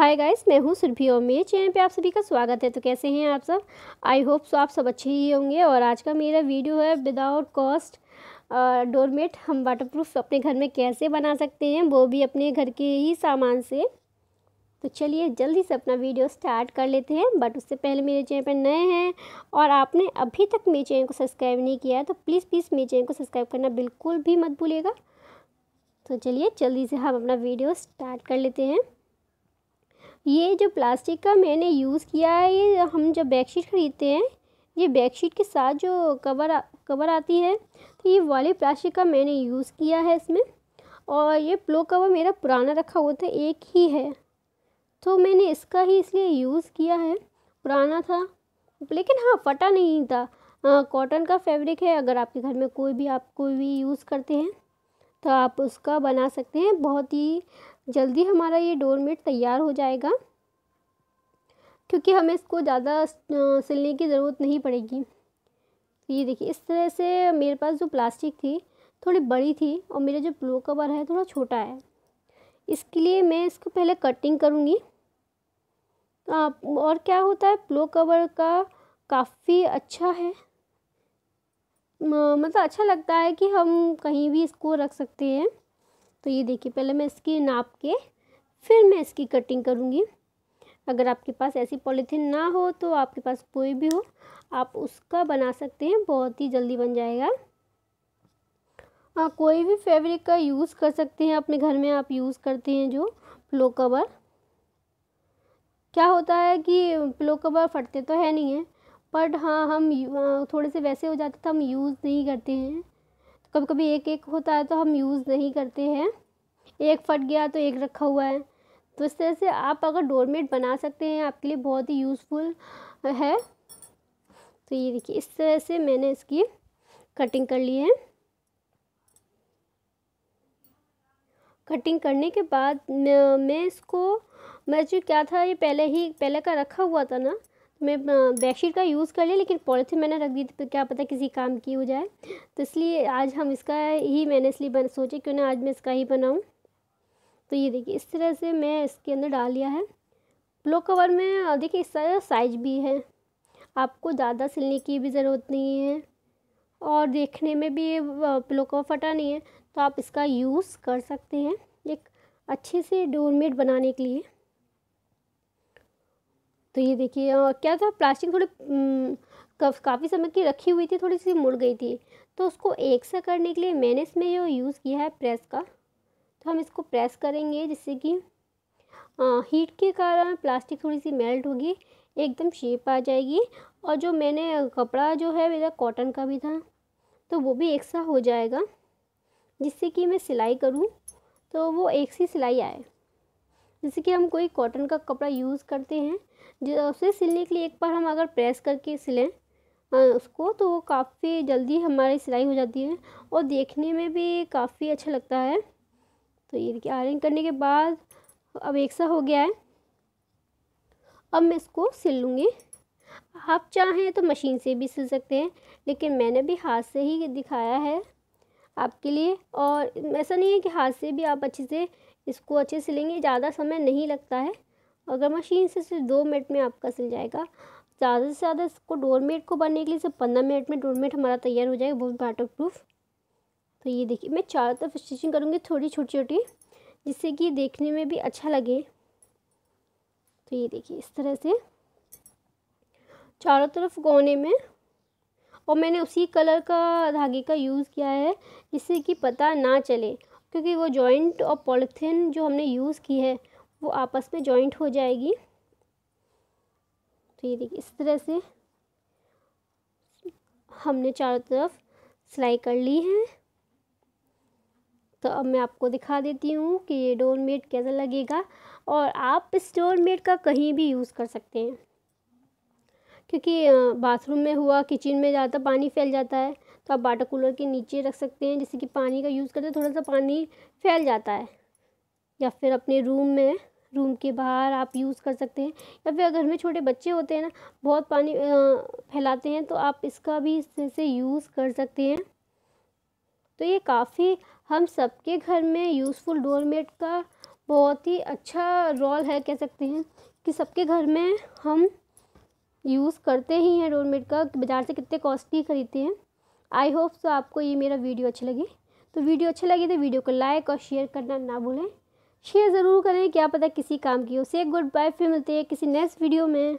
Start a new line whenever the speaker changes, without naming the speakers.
hi guys मैं हूँ सुरभि और मेरे चैनल पे आप सभी का स्वागत है तो कैसे हैं आप सब आई होप सो आप सब अच्छे ही होंगे और आज का मेरा वीडियो है विदाउट कॉस्ट डोरमेट हम वाटरप्रूफ अपने घर में कैसे बना सकते हैं वो भी अपने घर के ही सामान से तो चलिए जल्दी से अपना वीडियो स्टार्ट कर लेते हैं बट उससे पहले मेरे चैनल पर नए हैं और आपने अभी तक मेरे चैनल को सब्सक्राइब नहीं किया है तो प्लीज़ प्लीज़ मेरे चैनल को सब्सक्राइब करना बिल्कुल भी मत भूलिएगा तो चलिए जल्दी से हम अपना वीडियो स्टार्ट कर लेते हैं ये जो प्लास्टिक का मैंने यूज़ किया है ये हम जब बेडशीट ख़रीदते हैं ये बेडशीट के साथ जो कवर आ, कवर आती है तो ये वाले प्लास्टिक का मैंने यूज़ किया है इसमें और ये प्लो कवर मेरा पुराना रखा हुआ था एक ही है तो मैंने इसका ही इसलिए यूज़ किया है पुराना था लेकिन हाँ फटा नहीं था कॉटन का फैब्रिक है अगर आपके घर में कोई भी आप कोई भी यूज़ करते हैं तो आप उसका बना सकते हैं बहुत ही जल्दी हमारा ये डोर मेट तैयार हो जाएगा क्योंकि हमें इसको ज़्यादा सिलने की ज़रूरत नहीं पड़ेगी तो ये देखिए इस तरह से मेरे पास जो प्लास्टिक थी थोड़ी बड़ी थी और मेरा जो ब्लो कवर है थोड़ा छोटा है इसके लिए मैं इसको पहले कटिंग करूँगी आप और क्या होता है प्लो कवर का काफ़ी अच्छा है मतलब अच्छा लगता है कि हम कहीं भी इसको रख सकते हैं तो ये देखिए पहले मैं इसकी नाप के फिर मैं इसकी कटिंग करूँगी अगर आपके पास ऐसी पॉलीथीन ना हो तो आपके पास कोई भी हो आप उसका बना सकते हैं बहुत ही जल्दी बन जाएगा हाँ कोई भी फैब्रिक का यूज़ कर सकते हैं अपने घर में आप यूज़ करते हैं जो प्लो कवर क्या होता है कि प्लो कवर फटते तो है नहीं है बट हाँ हम थोड़े से वैसे हो जाते तो हम यूज़ नहीं करते हैं कभी कभी एक एक होता है तो हम यूज़ नहीं करते हैं एक फट गया तो एक रखा हुआ है तो इस तरह से आप अगर डोरमेट बना सकते हैं आपके लिए बहुत ही यूज़फुल है तो ये देखिए इस तरह से मैंने इसकी कटिंग कर ली है कटिंग करने के बाद मैं इसको मैं जो क्या था ये पहले ही पहले का रखा हुआ था ना मैं बेडशीट का यूज़ कर लिया लेकिन पॉलीथीन मैंने रख दी थी तो क्या पता किसी काम की हो जाए तो इसलिए आज हम इसका ही मैंने इसलिए बन सोचे क्यों ना आज मैं इसका ही बनाऊँ तो ये देखिए इस तरह से मैं इसके अंदर डाल लिया है प्लो कवर में देखिए इस तरह साइज भी है आपको ज़्यादा सिलने की भी ज़रूरत नहीं है और देखने में भी ये कवर फटा नहीं है तो आप इसका यूज़ कर सकते हैं एक अच्छे से डोरमेट बनाने के लिए तो ये देखिए क्या था प्लास्टिक थोड़ी काफ़ी समय की रखी हुई थी थोड़ी सी मुड़ गई थी तो उसको एक सा करने के लिए मैंने इसमें जो यूज़ किया है प्रेस का तो हम इसको प्रेस करेंगे जिससे कि हीट के कारण प्लास्टिक थोड़ी सी मेल्ट होगी एकदम शेप आ जाएगी और जो मैंने कपड़ा जो है मेरा कॉटन का भी था तो वो भी एक सा हो जाएगा जिससे कि मैं सिलाई करूँ तो वो एक सी सिलाई आए जैसे कि हम कोई कॉटन का कपड़ा यूज़ करते हैं जो उसे सिलने के लिए एक बार हम अगर प्रेस करके सिलें उसको तो वो काफ़ी जल्दी हमारी सिलाई हो जाती है और देखने में भी काफ़ी अच्छा लगता है तो ये देखिए आयरन करने के बाद अब एक सा हो गया है अब मैं इसको सिल लूँगी आप चाहें तो मशीन से भी सिल सकते हैं लेकिन मैंने भी हाथ से ही दिखाया है आपके लिए और ऐसा नहीं है कि हाथ से भी आप अच्छे से इसको अच्छे से लेंगे ज़्यादा समय नहीं लगता है अगर मशीन से सिर्फ दो मिनट में आपका सिल जाएगा ज़्यादा से ज़्यादा इसको डोरमेट को बनने के लिए सिर्फ पंद्रह मिनट में डोरमेट हमारा तैयार हो जाएगा बहुत वाटर प्रूफ तो ये देखिए मैं चारों तरफ स्टिचिंग करूँगी थोड़ी छोटी छोटी जिससे कि देखने में भी अच्छा लगे तो ये देखिए इस तरह से चारों तरफ कोने में और मैंने उसी कलर का धागे का यूज़ किया है जिससे कि पता ना चले क्योंकि वो जॉइंट और पॉलीथीन जो हमने यूज़ की है वो आपस में जॉइंट हो जाएगी तो ये देखिए इस तरह से हमने चारों तरफ सिलाई कर ली है तो अब मैं आपको दिखा देती हूँ कि ये डोर मेट कैसा लगेगा और आप इस डोर मेट का कहीं भी यूज़ कर सकते हैं क्योंकि बाथरूम में हुआ किचन में ज़्यादा पानी फैल जाता है तो आप वाटर कूलर के नीचे रख सकते हैं जैसे कि पानी का यूज़ करते थोड़ा सा पानी फैल जाता है या फिर अपने रूम में रूम के बाहर आप यूज़ कर सकते हैं या फिर घर में छोटे बच्चे होते हैं ना बहुत पानी फैलाते हैं तो आप इसका भी इस तरह से यूज़ कर सकते हैं तो ये काफ़ी हम सबके घर में यूज़फुल डोरमेट का बहुत ही अच्छा रोल है कह सकते हैं कि सबके घर में हम यूज़ करते ही हैं डोरमेट का बाज़ार से कितने कॉस्टली ख़रीदते हैं आई होप सो आपको ये मेरा वीडियो अच्छी लगी तो वीडियो अच्छी लगी तो वीडियो को लाइक और शेयर करना ना भूलें शेयर ज़रूर करें क्या पता किसी काम की हो से गुड बाय फिर मिलते हैं किसी नेक्स्ट वीडियो में